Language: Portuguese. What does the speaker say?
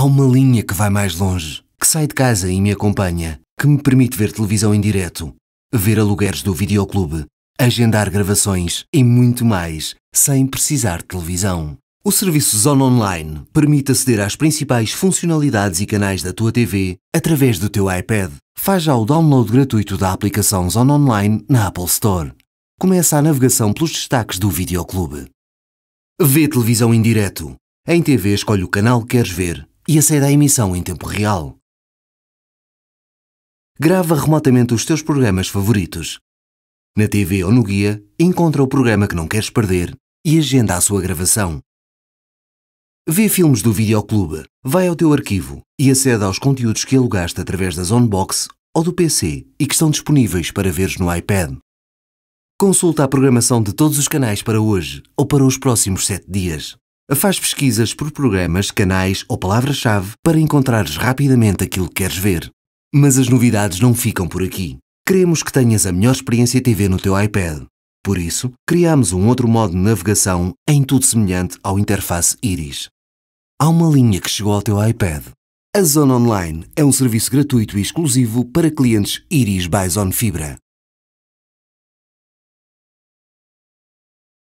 Há uma linha que vai mais longe, que sai de casa e me acompanha, que me permite ver televisão em direto, ver alugueres do videoclube, agendar gravações e muito mais, sem precisar de televisão. O serviço Zona Online permite aceder às principais funcionalidades e canais da tua TV através do teu iPad. Faz já o download gratuito da aplicação Zona Online na Apple Store. Começa a navegação pelos destaques do videoclube. Vê televisão em direto. Em TV escolhe o canal que queres ver e acede à é emissão em tempo real. Grava remotamente os teus programas favoritos. Na TV ou no guia, encontra o programa que não queres perder e agenda a sua gravação. Vê filmes do Videoclube, vai ao teu arquivo e acede aos conteúdos que alugaste através da Zonebox ou do PC e que estão disponíveis para veres no iPad. Consulta a programação de todos os canais para hoje ou para os próximos 7 dias. Faz pesquisas por programas, canais ou palavras-chave para encontrares rapidamente aquilo que queres ver. Mas as novidades não ficam por aqui. Queremos que tenhas a melhor experiência TV no teu iPad. Por isso, criamos um outro modo de navegação em tudo semelhante ao interface Iris. Há uma linha que chegou ao teu iPad. A Zona Online é um serviço gratuito e exclusivo para clientes Iris Bison Fibra.